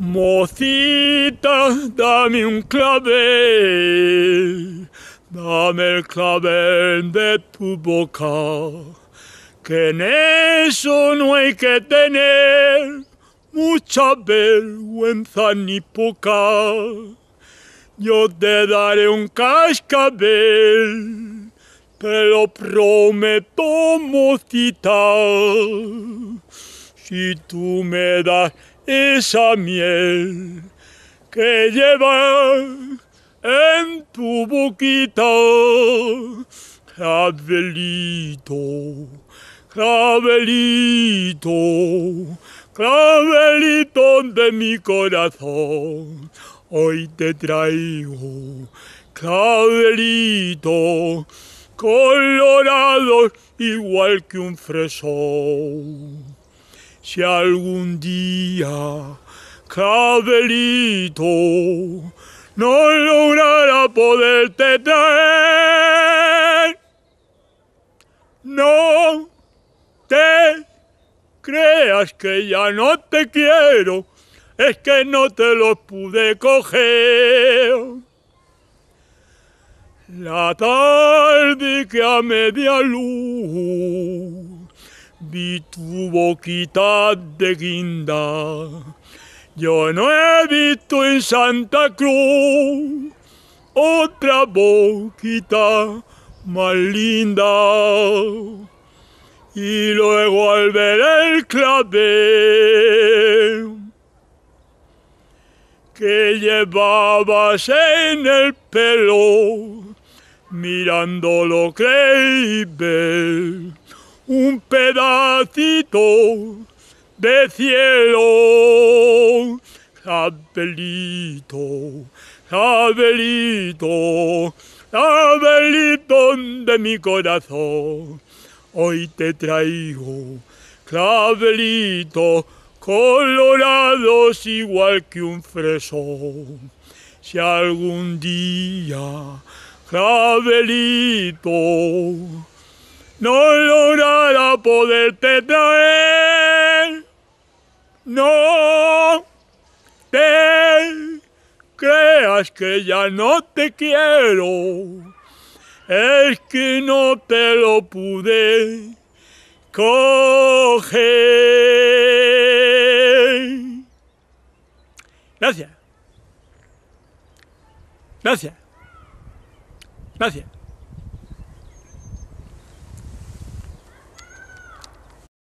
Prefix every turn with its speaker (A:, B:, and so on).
A: Mocita, dame un clavel, dame el clavel de tu boca, que en eso no hay que tener mucha vergüenza ni poca. Yo te daré un cascabel, te lo prometo, mocita si tú me das esa miel que llevas en tu boquita, clavelito, clavelito, clavelito de mi corazón, hoy te traigo clavelito, colorado igual que un fresón si algún día Cabelito no lograra poderte tener No te creas que ya no te quiero, es que no te los pude coger. La tarde que a media luz vi tu boquita de guinda. Yo no he visto en Santa Cruz otra boquita más linda. Y luego al ver el clave que llevabas en el pelo, mirándolo creí ver un pedacito de cielo. Abelito, Abelito, Abelito de mi corazón, hoy te traigo clavelito colorados igual que un fresón. Si algún día, clavelito, no logrará poderte traer. No te creas que ya no te quiero, es que no te lo pude coger. Gracias. Gracias. Gracias.